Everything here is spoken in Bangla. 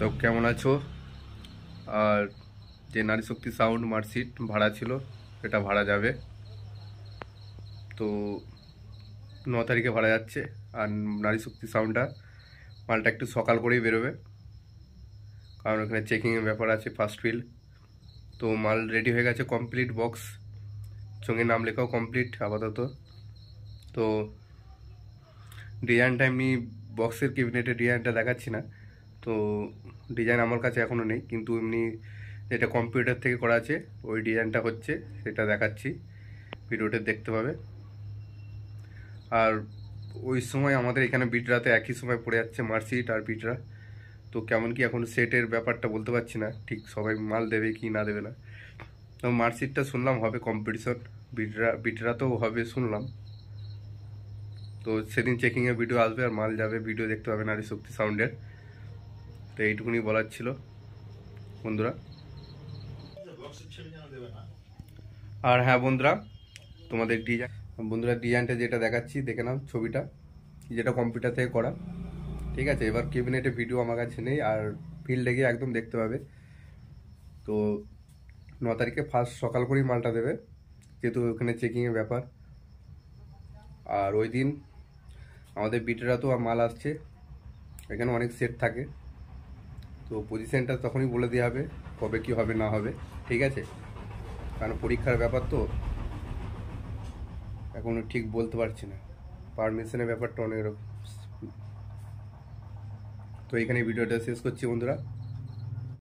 তো কেমন আছো আর যে নারী শক্তি সাউন্ড মার্কশিট ভাড়া ছিল এটা ভাড়া যাবে তো ন তারিখে ভাড়া যাচ্ছে আর নারী শক্তি সাউন্ডটা মালটা একটু সকাল করেই বেরোবে কারণ ওখানে চেকিংয়ের ব্যাপার আছে ফার্স্ট ফিল্ড তো মাল রেডি হয়ে গেছে কমপ্লিট বক্স সঙ্গে নাম লেখাও কমপ্লিট আপাতত তো ডিজাইনটা আমি বক্সের কেবিনেটের ডিজাইনটা দেখাচ্ছি না তো ডিজাইন আমার কাছে এখনও নেই কিন্তু এমনি যেটা কম্পিউটার থেকে করা আছে ওই ডিজাইনটা হচ্ছে সেটা দেখাচ্ছি ভিডিওটা দেখতে পাবে আর ওই সময় আমাদের এখানে বিটরাতে একই সময় পড়ে যাচ্ছে মার্কশিট আর বিটরা তো কেমন কি এখন সেটের ব্যাপারটা বলতে পারছি না ঠিক সবাই মাল দেবে কি না দেবে না তো মার্কশিটটা শুনলাম হবে কম্পিটিশন বিটরা বিটরা তো হবে শুনলাম তো সেদিন চেকিংয়ে ভিডিও আসবে আর মাল যাবে ভিডিও দেখতে পাবেন আর শক্তি সাউন্ডের তো এইটুকুনি বলার ছিল বন্ধুরা আর হ্যাঁ বন্ধুরা তোমাদের ডিজাইন বন্ধুরা ডিজাইনটা যেটা দেখাচ্ছি দেখে নাও ছবিটা যেটা কম্পিউটার থেকে করা ঠিক আছে এবার কেবিনেটে ভিডিও আমার কাছে নেই আর ফিল্ডে গিয়ে একদম দেখতে পাবে তো ন তারিখে ফার্স্ট সকাল করেই মালটা দেবে যেহেতু ওখানে চেকিংয়ের ব্যাপার আর ওই দিন আমাদের বিটেরা তো মাল আসছে এখানে অনেক সেট থাকে তো পজিশানটা তখনই বলে দেওয়া হবে কবে কি হবে না হবে ঠিক আছে কারণ পরীক্ষার ব্যাপার তো এখনও ঠিক বলতে পারছি না পারমিশনের ব্যাপারটা অনেক রকম তো এখানে ভিডিওটা শেষ করছি বন্ধুরা